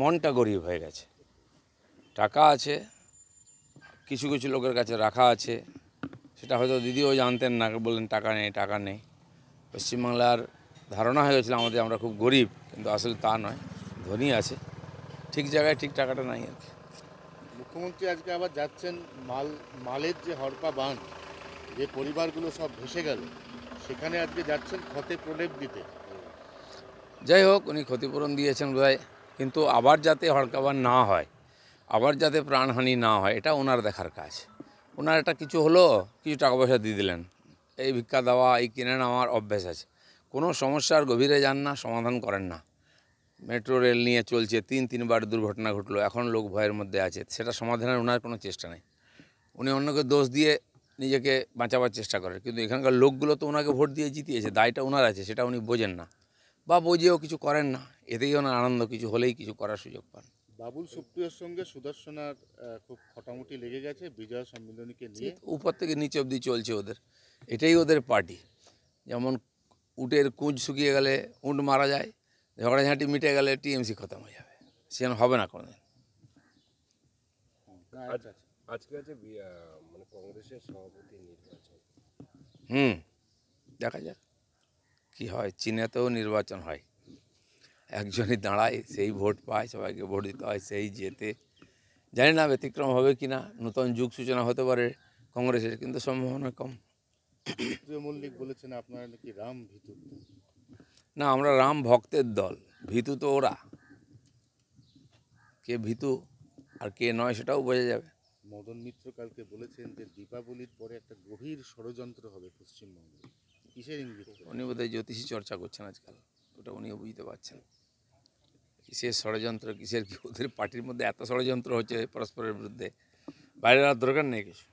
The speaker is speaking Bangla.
মনটা গরিব হয়ে গেছে টাকা আছে কিছু কিছু লোকের কাছে রাখা আছে সেটা হয়তো দিদিও জানতেন না বললেন টাকা নেই টাকা নেই পশ্চিমবাংলার ধারণা হয়ে গেছিলো আমাদের আমরা খুব গরিব কিন্তু আসলে তা নয় ধনী আছে ঠিক জায়গায় ঠিক টাকাটা নাই আর কি মুখ্যমন্ত্রী আজকে আবার যাচ্ছেন মাল মালের যে হরপা বাঁধ যে পরিবারগুলো সব ভেসে গেল সেখানে আজকে যাচ্ছেন ক্ষতে প্রলেপ দিতে যাই হোক উনি ক্ষতিপূরণ দিয়েছেন বোধহয় কিন্তু আবার যাতে হড়কাবার না হয় আবার যাতে প্রাণহানি না হয় এটা ওনার দেখার কাজ ওনার এটা কিছু হলো কিছু টাকা পয়সা দিয়ে দিলেন এই ভিক্ষা দেওয়া এই কিনে নেওয়ার অভ্যেস আছে কোনো সমস্যার গভীরে যান না সমাধান করেন না মেট্রো রেল নিয়ে চলছে তিন তিনবার দুর্ঘটনা ঘটলো এখন লোক ভয়ের মধ্যে আছে সেটা সমাধানের ওনার কোনো চেষ্টা নেই উনি অন্যকে দোষ দিয়ে নিজেকে বাঁচাবার চেষ্টা করেন কিন্তু এখানকার লোকগুলো তো ওনাকে ভোট দিয়ে জিতিয়েছে দায়টা ওনার আছে সেটা উনি বোঝেন না বা বোঝেও কিছু করেন না এতেই ওনার আনন্দ কিছু হলেই কিছু করার সুযোগ পান বাবুল সুপ্রিয়র সঙ্গে সুদর্শনার খুব খটামুটি লেগে গেছে বিজয় সম্মিলনীকে নিয়ে উপর থেকে নিচে অবধি চলছে ওদের এটাই ওদের পার্টি যেমন উটের কুঁজ শুকিয়ে গেলে উঁট মারা যায় ঝগড়াঝাঁটি মিটে গেলে টিএমসি খতম হয়ে যাবে সেখানে হবে না কোনোদিন মানে কংগ্রেসের হুম দেখা যাক কি হয় চীনেতেও নির্বাচন হয় একজনই দাঁড়ায় সেই ভোট পায় সবাইকে ভোট দিতে হয় সেই যেতে জানি না ব্যতিক্রম হবে কি না নতুন যুগ সূচনা হতে পারে কংগ্রেসের কিন্তু সম্ভাবনা কম মল্লিক বলেছেন আপনারা নাকি রাম ভিতু না আমরা রাম ভক্তের দল ভিতু তো ওরা কে ভিতু আর কে নয় সেটাও বোঝা যাবে মদন মিত্র কালকে বলেছেন যে দীপাবলির পরে একটা গভীর ষড়যন্ত্র হবে পশ্চিমবঙ্গে কিসের ইঙ্গিত উনি বোধহয় জ্যোতিষী চর্চা করছেন আজকাল ওটা উনিও বুঝতে পারছেন কিসের ষড়যন্ত্র কিসের কি ওদের পার্টির মধ্যে এত ষড়যন্ত্র হচ্ছে পরস্পরের বিরুদ্ধে বাইরে আর দরকার নেই কিছু